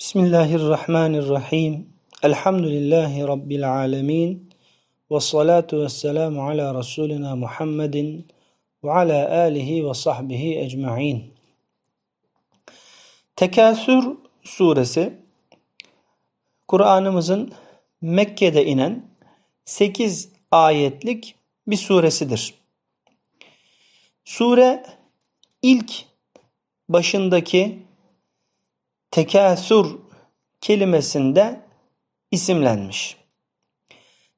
Bismillahirrahmanirrahim. Elhamdülillahi Rabbil alemin. Ve salatu ve selamu ala Resulina Muhammedin ve ala alihi ve sahbihi ecma'in. Tekasür suresi Kur'an'ımızın Mekke'de inen 8 ayetlik bir suresidir. Sure ilk başındaki tekasür kelimesinde isimlenmiş.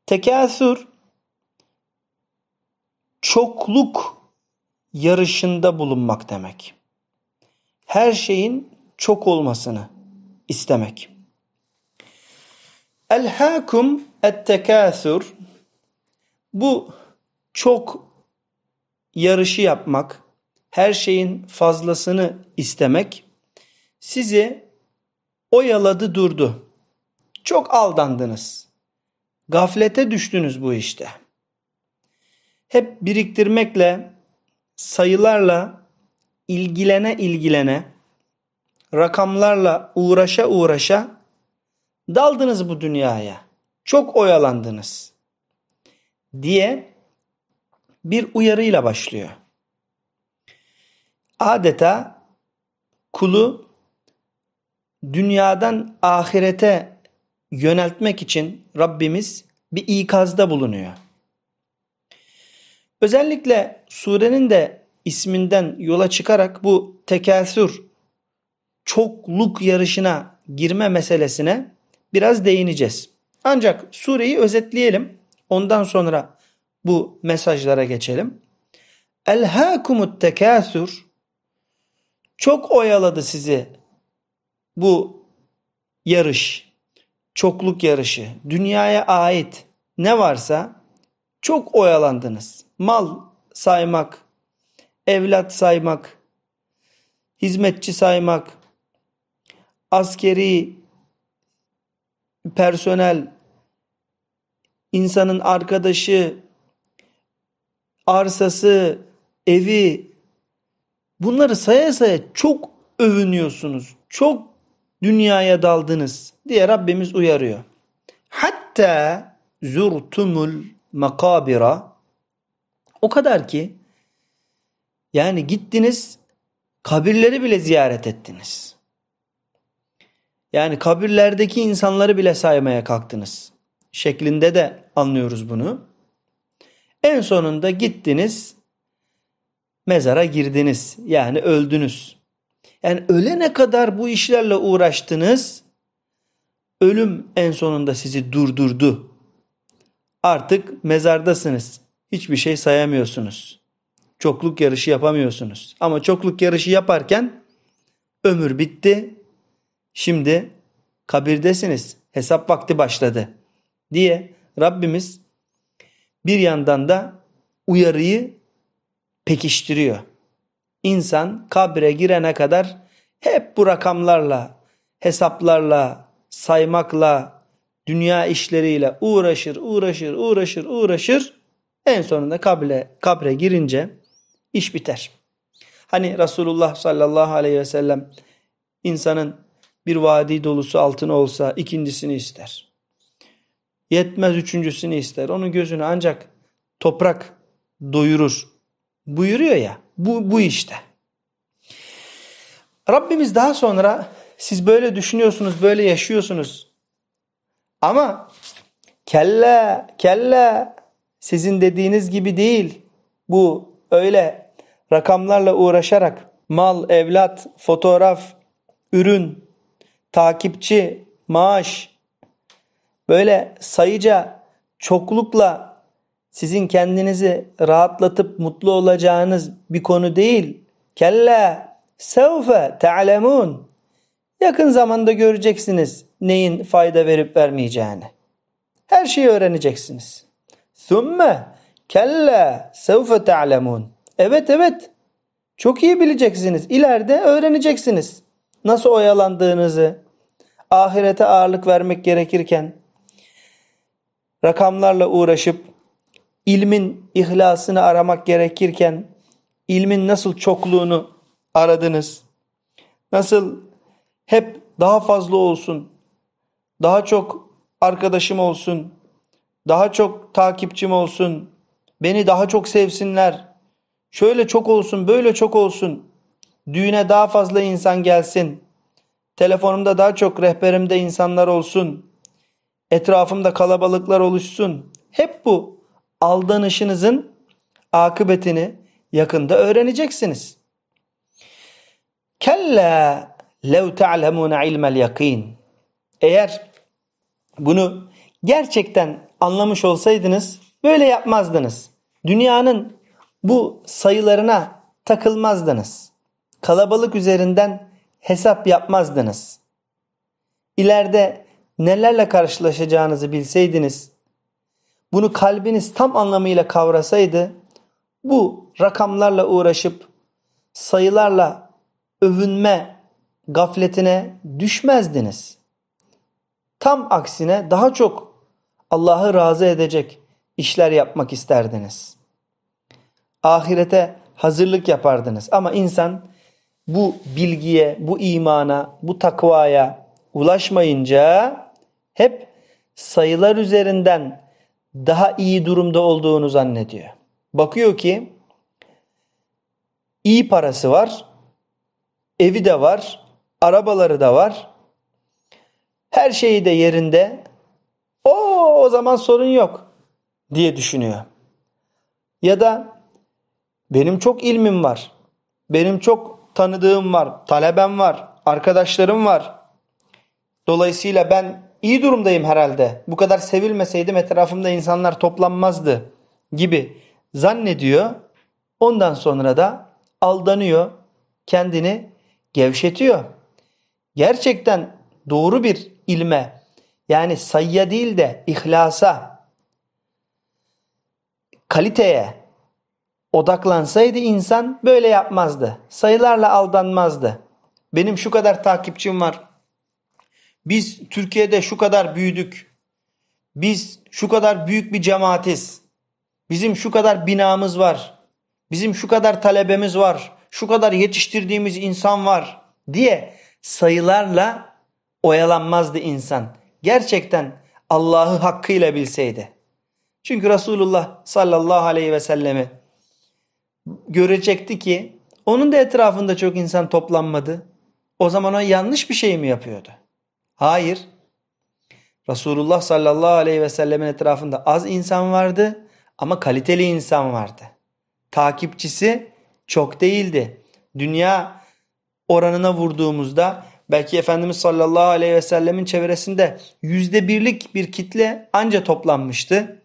Tekasür çokluk yarışında bulunmak demek. Her şeyin çok olmasını istemek. Elhakum et ettekasür bu çok yarışı yapmak, her şeyin fazlasını istemek sizi oyaladı durdu. Çok aldandınız. Gaflete düştünüz bu işte. Hep biriktirmekle, sayılarla ilgilene ilgilene, rakamlarla uğraşa uğraşa daldınız bu dünyaya. Çok oyalandınız diye bir uyarıyla başlıyor. Adeta kulu dünyadan ahirete yöneltmek için Rabbimiz bir ikazda bulunuyor. Özellikle surenin de isminden yola çıkarak bu tekasür, çokluk yarışına girme meselesine biraz değineceğiz. Ancak sureyi özetleyelim. Ondan sonra bu mesajlara geçelim. Elhâkumut tekâsür çok oyaladı sizi bu yarış, çokluk yarışı, dünyaya ait ne varsa çok oyalandınız. Mal saymak, evlat saymak, hizmetçi saymak, askeri personel, insanın arkadaşı, arsası, evi bunları saya saya çok övünüyorsunuz. Çok dünyaya daldınız diye Rabbimiz uyarıyor. Hatta zurtumul makabira o kadar ki yani gittiniz kabirleri bile ziyaret ettiniz. Yani kabirlerdeki insanları bile saymaya kalktınız. Şeklinde de anlıyoruz bunu. En sonunda gittiniz mezara girdiniz. Yani öldünüz. Yani ölene kadar bu işlerle uğraştınız. Ölüm en sonunda sizi durdurdu. Artık mezardasınız. Hiçbir şey sayamıyorsunuz. Çokluk yarışı yapamıyorsunuz. Ama çokluk yarışı yaparken ömür bitti. Şimdi kabirdesiniz. Hesap vakti başladı diye Rabbimiz bir yandan da uyarıyı pekiştiriyor. İnsan kabre girene kadar hep bu rakamlarla, hesaplarla, saymakla, dünya işleriyle uğraşır, uğraşır, uğraşır, uğraşır. En sonunda kabre, kabre girince iş biter. Hani Resulullah sallallahu aleyhi ve sellem insanın bir vadi dolusu altın olsa ikincisini ister. Yetmez üçüncüsünü ister. Onun gözünü ancak toprak doyurur. Buyuruyor ya. Bu, bu işte. Rabbimiz daha sonra siz böyle düşünüyorsunuz, böyle yaşıyorsunuz. Ama kelle, kelle sizin dediğiniz gibi değil. Bu öyle rakamlarla uğraşarak mal, evlat, fotoğraf, ürün, takipçi, maaş böyle sayıca çoklukla sizin kendinizi rahatlatıp mutlu olacağınız bir konu değil. Kella sevfe te'alemun. Yakın zamanda göreceksiniz neyin fayda verip vermeyeceğini. Her şeyi öğreneceksiniz. Thumme kella sevfe te'alemun. Evet evet çok iyi bileceksiniz. İleride öğreneceksiniz. Nasıl oyalandığınızı, ahirete ağırlık vermek gerekirken rakamlarla uğraşıp ilmin ihlasını aramak gerekirken ilmin nasıl çokluğunu aradınız? Nasıl hep daha fazla olsun, daha çok arkadaşım olsun, daha çok takipçim olsun, beni daha çok sevsinler, şöyle çok olsun, böyle çok olsun, düğüne daha fazla insan gelsin, telefonumda daha çok rehberimde insanlar olsun, etrafımda kalabalıklar oluşsun. Hep bu aldanışınızın akıbetini yakında öğreneceksiniz. Kelle lev te'lemune ilmel yakin. Eğer bunu gerçekten anlamış olsaydınız böyle yapmazdınız. Dünyanın bu sayılarına takılmazdınız. Kalabalık üzerinden hesap yapmazdınız. İleride nelerle karşılaşacağınızı bilseydiniz bunu kalbiniz tam anlamıyla kavrasaydı bu rakamlarla uğraşıp sayılarla övünme gafletine düşmezdiniz. Tam aksine daha çok Allah'ı razı edecek işler yapmak isterdiniz. Ahirete hazırlık yapardınız ama insan bu bilgiye, bu imana, bu takvaya ulaşmayınca hep sayılar üzerinden daha iyi durumda olduğunu zannediyor. Bakıyor ki iyi parası var, evi de var, arabaları da var. Her şeyi de yerinde. O o zaman sorun yok diye düşünüyor. Ya da benim çok ilmim var. Benim çok tanıdığım var, talebem var, arkadaşlarım var. Dolayısıyla ben iyi durumdayım herhalde. Bu kadar sevilmeseydim etrafımda insanlar toplanmazdı gibi zannediyor. Ondan sonra da aldanıyor. Kendini gevşetiyor. Gerçekten doğru bir ilme yani sayıya değil de ihlasa, kaliteye odaklansaydı insan böyle yapmazdı. Sayılarla aldanmazdı. Benim şu kadar takipçim var, biz Türkiye'de şu kadar büyüdük. Biz şu kadar büyük bir cemaatiz. Bizim şu kadar binamız var. Bizim şu kadar talebemiz var. Şu kadar yetiştirdiğimiz insan var diye sayılarla oyalanmazdı insan. Gerçekten Allah'ı hakkıyla bilseydi. Çünkü Resulullah sallallahu aleyhi ve sellemi görecekti ki onun da etrafında çok insan toplanmadı. O zaman o yanlış bir şey mi yapıyordu? Hayır. Resulullah sallallahu aleyhi ve sellemin etrafında az insan vardı ama kaliteli insan vardı. Takipçisi çok değildi. Dünya oranına vurduğumuzda belki Efendimiz sallallahu aleyhi ve sellemin çevresinde yüzde birlik bir kitle anca toplanmıştı.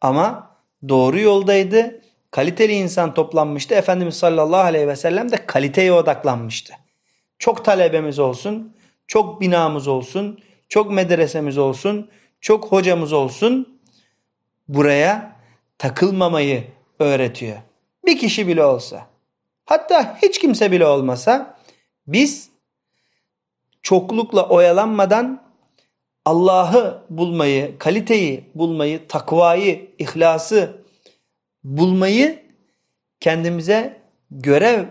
Ama doğru yoldaydı. Kaliteli insan toplanmıştı. Efendimiz sallallahu aleyhi ve sellem de kaliteye odaklanmıştı. Çok talebemiz olsun çok binamız olsun, çok medresemiz olsun, çok hocamız olsun buraya takılmamayı öğretiyor. Bir kişi bile olsa, hatta hiç kimse bile olmasa biz çoklukla oyalanmadan Allah'ı bulmayı, kaliteyi bulmayı, takvayı, ihlası bulmayı kendimize görev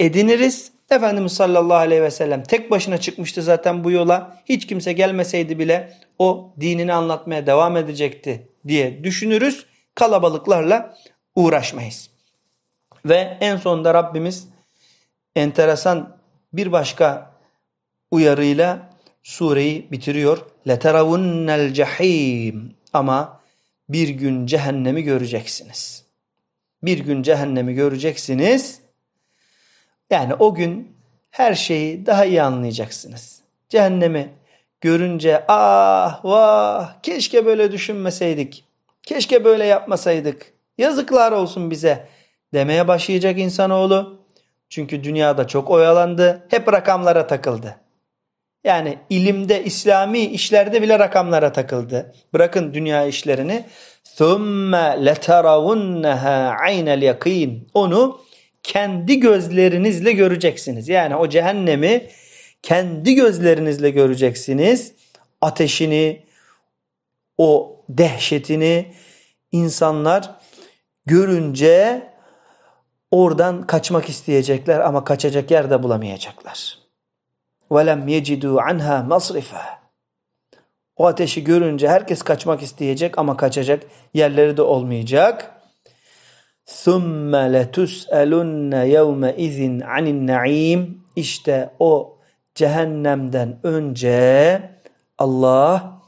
ediniriz Efendimiz sallallahu aleyhi ve sellem tek başına çıkmıştı zaten bu yola. Hiç kimse gelmeseydi bile o dinini anlatmaya devam edecekti diye düşünürüz. Kalabalıklarla uğraşmayız. Ve en sonunda Rabbimiz enteresan bir başka uyarıyla sureyi bitiriyor. لَتَرَوُنَّ cehim Ama bir gün cehennemi göreceksiniz. Bir gün cehennemi göreceksiniz yani o gün her şeyi daha iyi anlayacaksınız. Cehennemi görünce ah vah keşke böyle düşünmeseydik. Keşke böyle yapmasaydık. Yazıklar olsun bize demeye başlayacak insanoğlu. Çünkü dünyada çok oyalandı. Hep rakamlara takıldı. Yani ilimde, İslami işlerde bile rakamlara takıldı. Bırakın dünya işlerini. ثُمَّ لَتَرَوُنَّهَا عَيْنَ الْيَقِينَ Onu kendi gözlerinizle göreceksiniz. Yani o cehennemi kendi gözlerinizle göreceksiniz. Ateşini, o dehşetini insanlar görünce oradan kaçmak isteyecekler ama kaçacak yer de bulamayacaklar. وَلَمْ يَجِدُوا عَنْهَا مَصْرِفًا O ateşi görünce herkes kaçmak isteyecek ama kaçacak yerleri de olmayacak. ثُمَّ لَتُسْأَلُنَّ يَوْمَ اِذٍ عَنِ النَّعِيمِ İşte o cehennemden önce Allah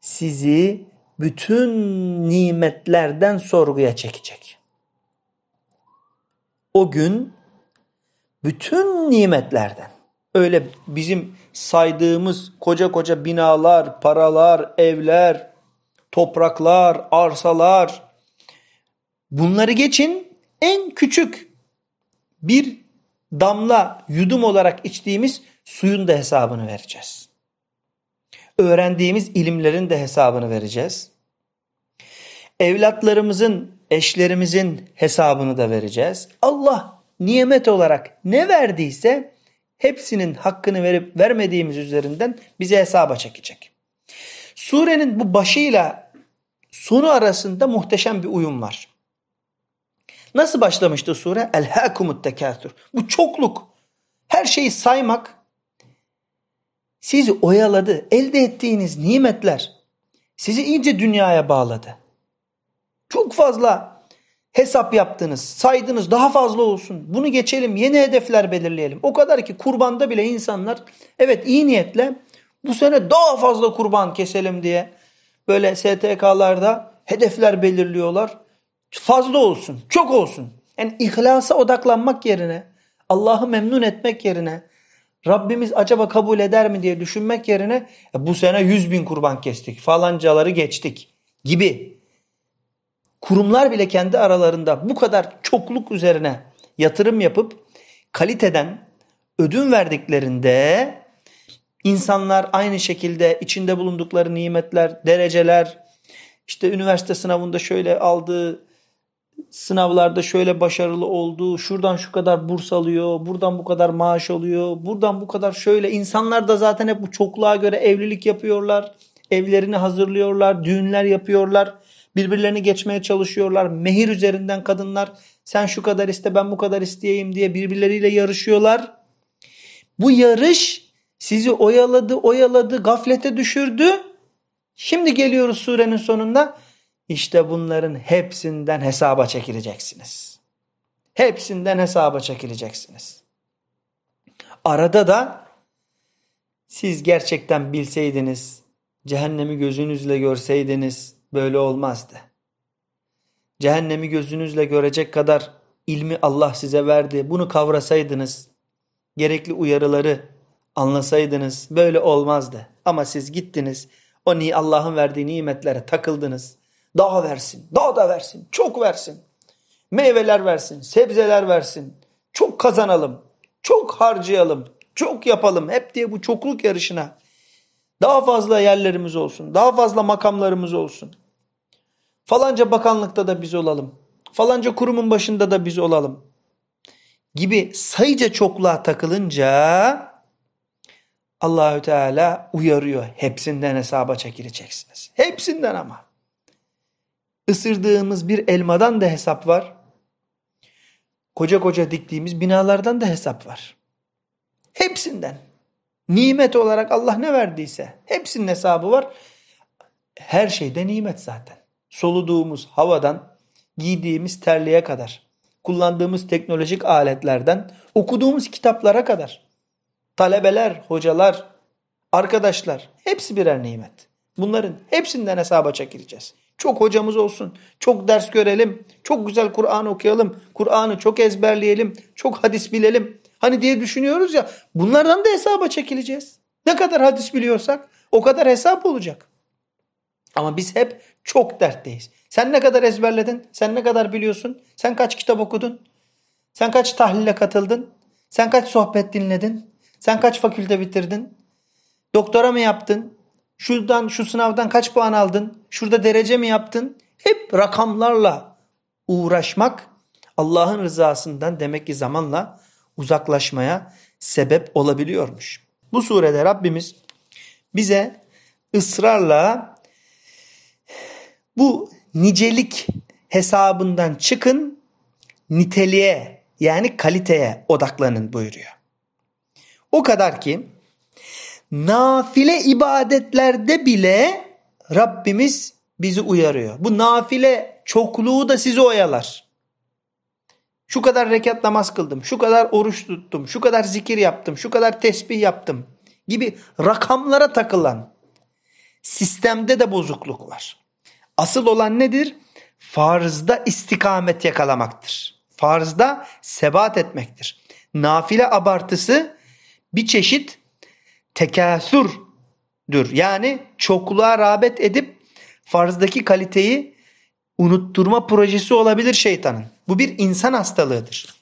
sizi bütün nimetlerden sorguya çekecek. O gün bütün nimetlerden öyle bizim saydığımız koca koca binalar, paralar, evler, topraklar, arsalar, Bunları geçin en küçük bir damla yudum olarak içtiğimiz suyun da hesabını vereceğiz. Öğrendiğimiz ilimlerin de hesabını vereceğiz. Evlatlarımızın, eşlerimizin hesabını da vereceğiz. Allah nimet olarak ne verdiyse hepsinin hakkını verip vermediğimiz üzerinden bize hesaba çekecek. Surenin bu başıyla sonu arasında muhteşem bir uyum var. Nasıl başlamıştı sure? hakumut tekâsür. Bu çokluk. Her şeyi saymak sizi oyaladı. Elde ettiğiniz nimetler sizi iyice dünyaya bağladı. Çok fazla hesap yaptınız, saydınız daha fazla olsun. Bunu geçelim, yeni hedefler belirleyelim. O kadar ki kurbanda bile insanlar evet iyi niyetle bu sene daha fazla kurban keselim diye böyle STK'larda hedefler belirliyorlar fazla olsun, çok olsun. Yani ihlasa odaklanmak yerine, Allah'ı memnun etmek yerine, Rabbimiz acaba kabul eder mi diye düşünmek yerine e, bu sene 100 bin kurban kestik, falancaları geçtik gibi. Kurumlar bile kendi aralarında bu kadar çokluk üzerine yatırım yapıp kaliteden ödün verdiklerinde insanlar aynı şekilde içinde bulundukları nimetler, dereceler, işte üniversite sınavında şöyle aldığı sınavlarda şöyle başarılı oldu, şuradan şu kadar burs alıyor, buradan bu kadar maaş alıyor, buradan bu kadar şöyle. İnsanlar da zaten hep bu çokluğa göre evlilik yapıyorlar, evlerini hazırlıyorlar, düğünler yapıyorlar, birbirlerini geçmeye çalışıyorlar. Mehir üzerinden kadınlar sen şu kadar iste ben bu kadar isteyeyim diye birbirleriyle yarışıyorlar. Bu yarış sizi oyaladı, oyaladı, gaflete düşürdü. Şimdi geliyoruz surenin sonunda. İşte bunların hepsinden hesaba çekileceksiniz. Hepsinden hesaba çekileceksiniz. Arada da siz gerçekten bilseydiniz, cehennemi gözünüzle görseydiniz böyle olmazdı. Cehennemi gözünüzle görecek kadar ilmi Allah size verdi. Bunu kavrasaydınız, gerekli uyarıları anlasaydınız böyle olmazdı. Ama siz gittiniz, o Allah'ın verdiği nimetlere takıldınız. Daha versin, daha da versin, çok versin. Meyveler versin, sebzeler versin. Çok kazanalım, çok harcayalım, çok yapalım. Hep diye bu çokluk yarışına daha fazla yerlerimiz olsun, daha fazla makamlarımız olsun. Falanca bakanlıkta da biz olalım, falanca kurumun başında da biz olalım gibi sayıca çokluğa takılınca Allahü Teala uyarıyor. Hepsinden hesaba çekileceksiniz. Hepsinden ama ısırdığımız bir elmadan da hesap var. Koca koca diktiğimiz binalardan da hesap var. Hepsinden. Nimet olarak Allah ne verdiyse hepsinin hesabı var. Her şeyde nimet zaten. Soluduğumuz havadan giydiğimiz terliğe kadar, kullandığımız teknolojik aletlerden, okuduğumuz kitaplara kadar, talebeler, hocalar, arkadaşlar hepsi birer nimet. Bunların hepsinden hesaba çekileceğiz. Çok hocamız olsun. Çok ders görelim. Çok güzel Kur'an okuyalım. Kur'an'ı çok ezberleyelim. Çok hadis bilelim. Hani diye düşünüyoruz ya bunlardan da hesaba çekileceğiz. Ne kadar hadis biliyorsak o kadar hesap olacak. Ama biz hep çok dertteyiz. Sen ne kadar ezberledin? Sen ne kadar biliyorsun? Sen kaç kitap okudun? Sen kaç tahlile katıldın? Sen kaç sohbet dinledin? Sen kaç fakülte bitirdin? Doktora mı yaptın? Şuradan şu sınavdan kaç puan aldın? Şurada derece mi yaptın? Hep rakamlarla uğraşmak Allah'ın rızasından demek ki zamanla uzaklaşmaya sebep olabiliyormuş. Bu surede Rabbimiz bize ısrarla bu nicelik hesabından çıkın niteliğe yani kaliteye odaklanın buyuruyor. O kadar ki nafile ibadetlerde bile Rabbimiz bizi uyarıyor. Bu nafile çokluğu da sizi oyalar. Şu kadar rekat namaz kıldım, şu kadar oruç tuttum, şu kadar zikir yaptım, şu kadar tesbih yaptım gibi rakamlara takılan sistemde de bozukluk var. Asıl olan nedir? Farzda istikamet yakalamaktır. Farzda sebat etmektir. Nafile abartısı bir çeşit tekasürdür. Yani çokluğa rağbet edip farzdaki kaliteyi unutturma projesi olabilir şeytanın. Bu bir insan hastalığıdır.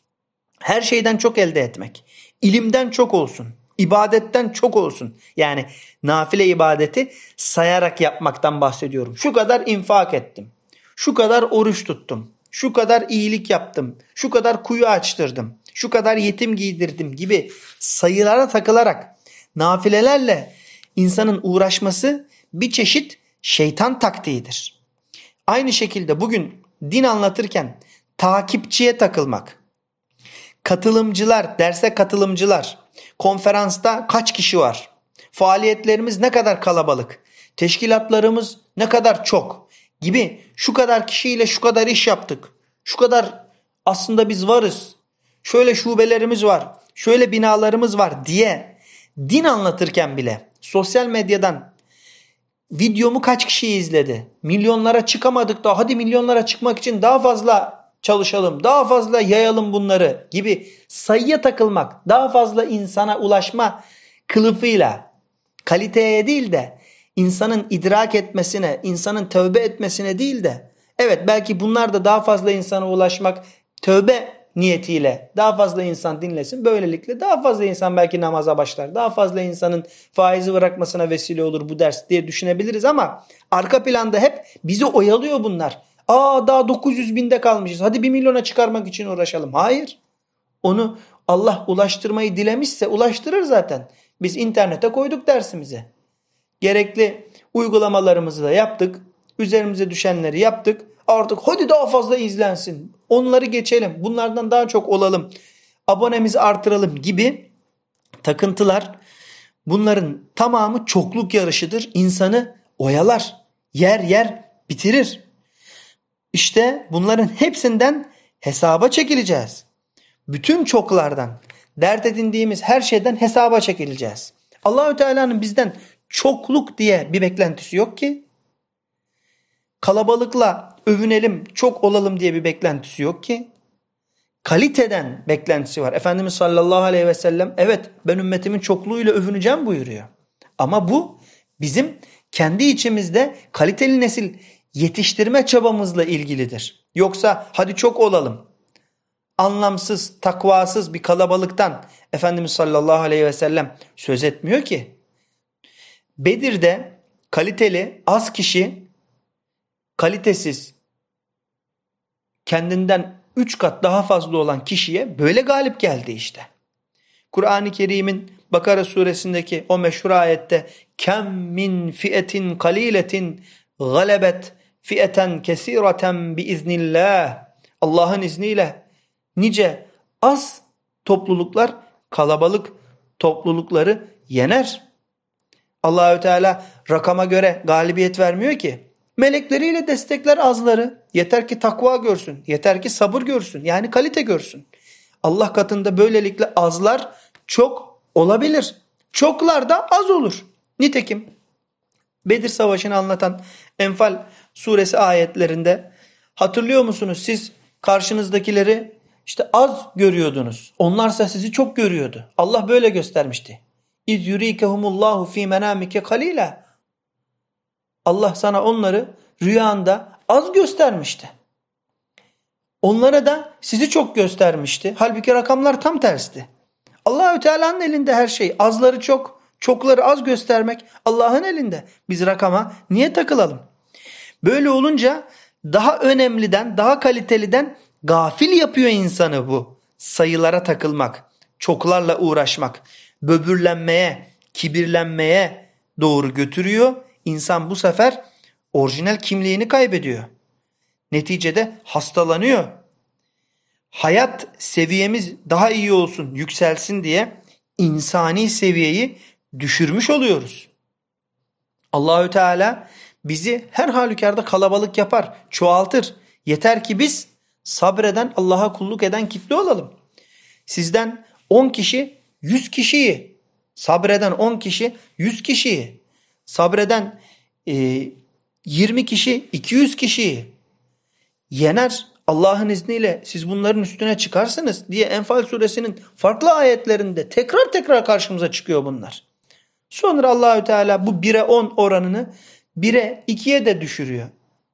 Her şeyden çok elde etmek. İlimden çok olsun. ibadetten çok olsun. Yani nafile ibadeti sayarak yapmaktan bahsediyorum. Şu kadar infak ettim. Şu kadar oruç tuttum. Şu kadar iyilik yaptım. Şu kadar kuyu açtırdım. Şu kadar yetim giydirdim gibi sayılara takılarak nafilelerle insanın uğraşması bir çeşit şeytan taktiğidir. Aynı şekilde bugün din anlatırken takipçiye takılmak, katılımcılar, derse katılımcılar, konferansta kaç kişi var, faaliyetlerimiz ne kadar kalabalık, teşkilatlarımız ne kadar çok gibi şu kadar kişiyle şu kadar iş yaptık, şu kadar aslında biz varız, şöyle şubelerimiz var, şöyle binalarımız var diye din anlatırken bile sosyal medyadan videomu kaç kişi izledi? Milyonlara çıkamadık da hadi milyonlara çıkmak için daha fazla çalışalım, daha fazla yayalım bunları gibi sayıya takılmak, daha fazla insana ulaşma kılıfıyla kaliteye değil de insanın idrak etmesine, insanın tövbe etmesine değil de evet belki bunlar da daha fazla insana ulaşmak, tövbe niyetiyle daha fazla insan dinlesin. Böylelikle daha fazla insan belki namaza başlar. Daha fazla insanın faizi bırakmasına vesile olur bu ders diye düşünebiliriz ama arka planda hep bizi oyalıyor bunlar. Aa daha 900 binde kalmışız. Hadi 1 milyona çıkarmak için uğraşalım. Hayır. Onu Allah ulaştırmayı dilemişse ulaştırır zaten. Biz internete koyduk dersimizi. Gerekli uygulamalarımızı da yaptık. Üzerimize düşenleri yaptık. Artık hadi daha fazla izlensin. Onları geçelim. Bunlardan daha çok olalım. Abonemizi artıralım gibi takıntılar. Bunların tamamı çokluk yarışıdır. İnsanı oyalar, yer yer bitirir. İşte bunların hepsinden hesaba çekileceğiz. Bütün çoklardan, dert edindiğimiz her şeyden hesaba çekileceğiz. Allahü Teala'nın bizden çokluk diye bir beklentisi yok ki kalabalıkla övünelim, çok olalım diye bir beklentisi yok ki. Kaliteden beklentisi var. Efendimiz sallallahu aleyhi ve sellem evet ben ümmetimin çokluğuyla övüneceğim buyuruyor. Ama bu bizim kendi içimizde kaliteli nesil yetiştirme çabamızla ilgilidir. Yoksa hadi çok olalım. Anlamsız, takvasız bir kalabalıktan Efendimiz sallallahu aleyhi ve sellem söz etmiyor ki. Bedir'de kaliteli az kişi kalitesiz, kendinden üç kat daha fazla olan kişiye böyle galip geldi işte. Kur'an-ı Kerim'in Bakara suresindeki o meşhur ayette kem min fiyetin kaliletin galebet fiyeten kesireten bi iznillah Allah'ın izniyle nice az topluluklar kalabalık toplulukları yener. Allahü Teala rakama göre galibiyet vermiyor ki. Melekleriyle destekler azları. Yeter ki takva görsün. Yeter ki sabır görsün. Yani kalite görsün. Allah katında böylelikle azlar çok olabilir. Çoklar da az olur. Nitekim Bedir Savaşı'nı anlatan Enfal suresi ayetlerinde hatırlıyor musunuz siz karşınızdakileri işte az görüyordunuz. Onlarsa sizi çok görüyordu. Allah böyle göstermişti. İz yurikehumullahu fi menamike kalila. Allah sana onları rüyanda az göstermişti. Onlara da sizi çok göstermişti. Halbuki rakamlar tam tersti. Allahü Teala'nın elinde her şey. Azları çok, çokları az göstermek Allah'ın elinde. Biz rakama niye takılalım? Böyle olunca daha önemliden, daha kaliteliden gafil yapıyor insanı bu. Sayılara takılmak, çoklarla uğraşmak, böbürlenmeye, kibirlenmeye doğru götürüyor İnsan bu sefer orijinal kimliğini kaybediyor. Neticede hastalanıyor. Hayat seviyemiz daha iyi olsun, yükselsin diye insani seviyeyi düşürmüş oluyoruz. Allahü Teala bizi her halükarda kalabalık yapar, çoğaltır. Yeter ki biz sabreden, Allah'a kulluk eden kitle olalım. Sizden 10 kişi 100 kişiyi, sabreden 10 kişi 100 kişiyi, sabreden e, 20 kişi 200 kişiyi yener. Allah'ın izniyle siz bunların üstüne çıkarsınız diye Enfal suresinin farklı ayetlerinde tekrar tekrar karşımıza çıkıyor bunlar. Sonra Allahü Teala bu 1'e 10 oranını 1'e 2'ye de düşürüyor.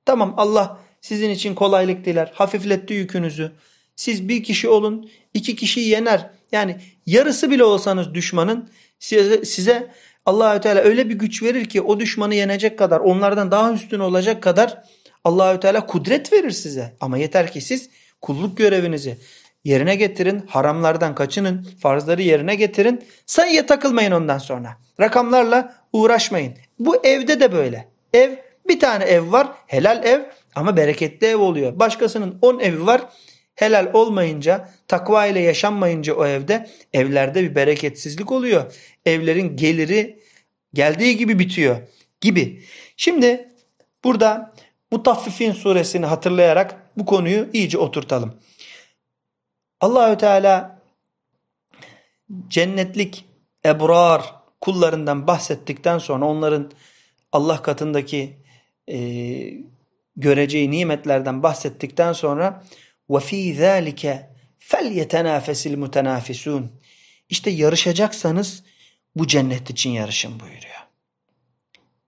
Tamam Allah sizin için kolaylık diler, hafifletti yükünüzü. Siz bir kişi olun, iki kişi yener. Yani yarısı bile olsanız düşmanın size, size Allahü Teala öyle bir güç verir ki o düşmanı yenecek kadar, onlardan daha üstün olacak kadar Allahü Teala kudret verir size. Ama yeter ki siz kulluk görevinizi yerine getirin, haramlardan kaçının, farzları yerine getirin. Sayıya takılmayın ondan sonra. Rakamlarla uğraşmayın. Bu evde de böyle. Ev bir tane ev var, helal ev ama bereketli ev oluyor. Başkasının 10 evi var helal olmayınca, takva ile yaşanmayınca o evde evlerde bir bereketsizlik oluyor. Evlerin geliri geldiği gibi bitiyor gibi. Şimdi burada Mutaffifin suresini hatırlayarak bu konuyu iyice oturtalım. Allahü Teala cennetlik ebrar kullarından bahsettikten sonra onların Allah katındaki e, göreceği nimetlerden bahsettikten sonra وَف۪ي ذَٰلِكَ فَلْيَتَنَافَسِ الْمُتَنَافِسُونَ İşte yarışacaksanız bu cennet için yarışın buyuruyor.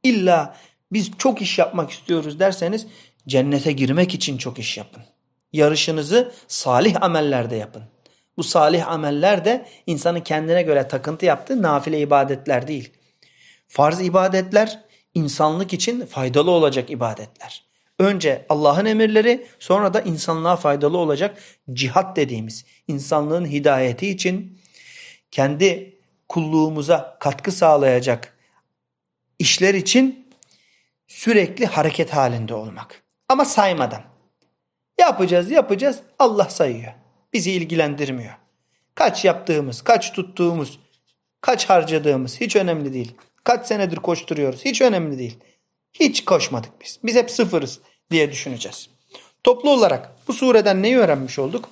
İlla biz çok iş yapmak istiyoruz derseniz cennete girmek için çok iş yapın. Yarışınızı salih amellerde yapın. Bu salih ameller de insanın kendine göre takıntı yaptığı nafile ibadetler değil. Farz ibadetler insanlık için faydalı olacak ibadetler. Önce Allah'ın emirleri sonra da insanlığa faydalı olacak cihat dediğimiz insanlığın hidayeti için kendi kulluğumuza katkı sağlayacak işler için sürekli hareket halinde olmak. Ama saymadan. Yapacağız yapacağız Allah sayıyor. Bizi ilgilendirmiyor. Kaç yaptığımız, kaç tuttuğumuz, kaç harcadığımız hiç önemli değil. Kaç senedir koşturuyoruz hiç önemli değil. Hiç koşmadık biz. Biz hep sıfırız diye düşüneceğiz. Toplu olarak bu sureden neyi öğrenmiş olduk?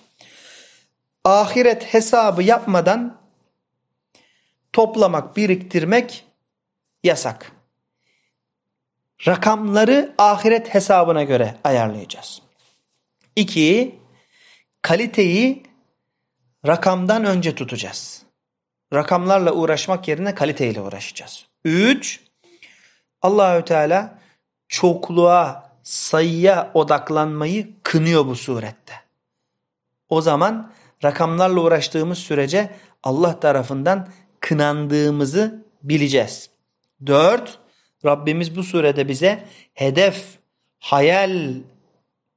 Ahiret hesabı yapmadan toplamak, biriktirmek yasak. Rakamları ahiret hesabına göre ayarlayacağız. İki, kaliteyi rakamdan önce tutacağız. Rakamlarla uğraşmak yerine kaliteyle uğraşacağız. Üç, Allahü Teala çokluğa, sayıya odaklanmayı kınıyor bu surette. O zaman rakamlarla uğraştığımız sürece Allah tarafından kınandığımızı bileceğiz. 4. Rabbimiz bu surede bize hedef, hayal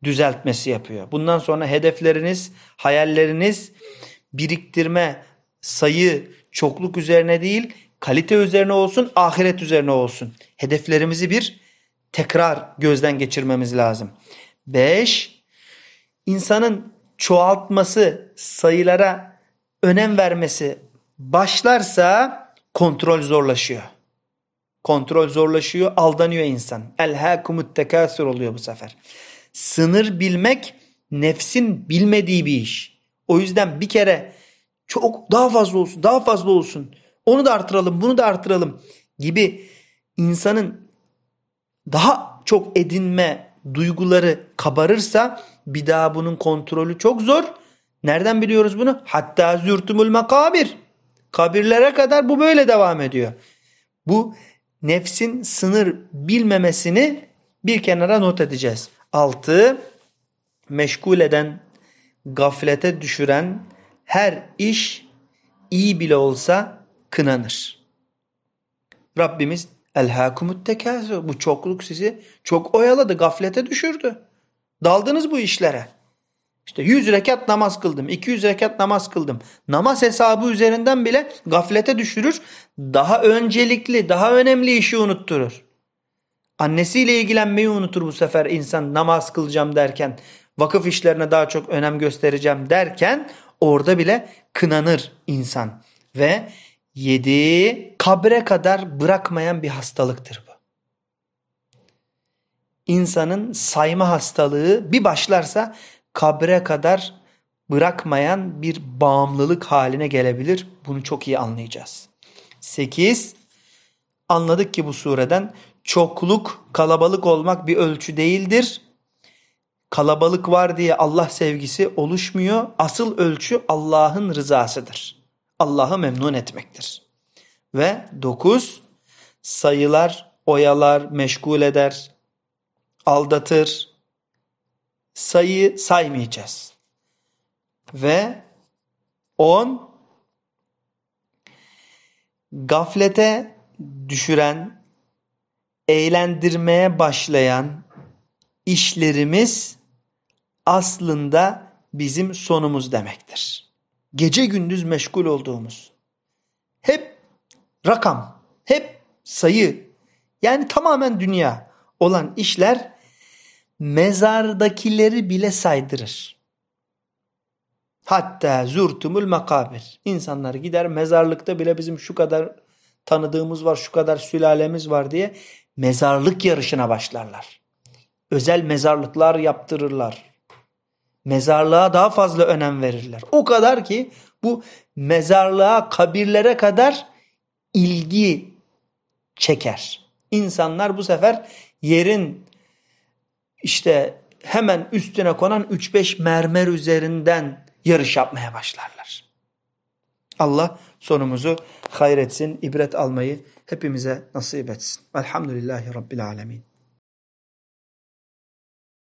düzeltmesi yapıyor. Bundan sonra hedefleriniz, hayalleriniz biriktirme, sayı, çokluk üzerine değil kalite üzerine olsun, ahiret üzerine olsun. Hedeflerimizi bir tekrar gözden geçirmemiz lazım. 5. İnsanın çoğaltması, sayılara önem vermesi başlarsa kontrol zorlaşıyor. Kontrol zorlaşıyor, aldanıyor insan. Elhakumut tekasür oluyor bu sefer. Sınır bilmek nefsin bilmediği bir iş. O yüzden bir kere çok daha fazla olsun, daha fazla olsun onu da artıralım, bunu da artıralım gibi insanın daha çok edinme duyguları kabarırsa bir daha bunun kontrolü çok zor. Nereden biliyoruz bunu? Hatta zürtümül makabir. Kabirlere kadar bu böyle devam ediyor. Bu nefsin sınır bilmemesini bir kenara not edeceğiz. 6. Meşgul eden, gaflete düşüren her iş iyi bile olsa kınanır. Rabbimiz elhakumut tekasür. Bu çokluk sizi çok oyaladı, gaflete düşürdü. Daldınız bu işlere. İşte 100 rekat namaz kıldım, 200 rekat namaz kıldım. Namaz hesabı üzerinden bile gaflete düşürür. Daha öncelikli, daha önemli işi unutturur. Annesiyle ilgilenmeyi unutur bu sefer insan namaz kılacağım derken, vakıf işlerine daha çok önem göstereceğim derken orada bile kınanır insan. Ve yedi kabre kadar bırakmayan bir hastalıktır bu. İnsanın sayma hastalığı bir başlarsa kabre kadar bırakmayan bir bağımlılık haline gelebilir. Bunu çok iyi anlayacağız. 8. Anladık ki bu sureden çokluk, kalabalık olmak bir ölçü değildir. Kalabalık var diye Allah sevgisi oluşmuyor. Asıl ölçü Allah'ın rızasıdır. Allah'ı memnun etmektir. Ve dokuz, sayılar oyalar, meşgul eder, aldatır. Sayı saymayacağız. Ve on, gaflete düşüren, eğlendirmeye başlayan işlerimiz aslında bizim sonumuz demektir gece gündüz meşgul olduğumuz, hep rakam, hep sayı, yani tamamen dünya olan işler mezardakileri bile saydırır. Hatta zurtumul makabir. İnsanlar gider mezarlıkta bile bizim şu kadar tanıdığımız var, şu kadar sülalemiz var diye mezarlık yarışına başlarlar. Özel mezarlıklar yaptırırlar. Mezarlığa daha fazla önem verirler. O kadar ki bu mezarlığa, kabirlere kadar ilgi çeker. İnsanlar bu sefer yerin işte hemen üstüne konan 3-5 mermer üzerinden yarış yapmaya başlarlar. Allah sonumuzu hayretsin, ibret almayı hepimize nasip etsin. Elhamdülillahi Rabbil Alemin.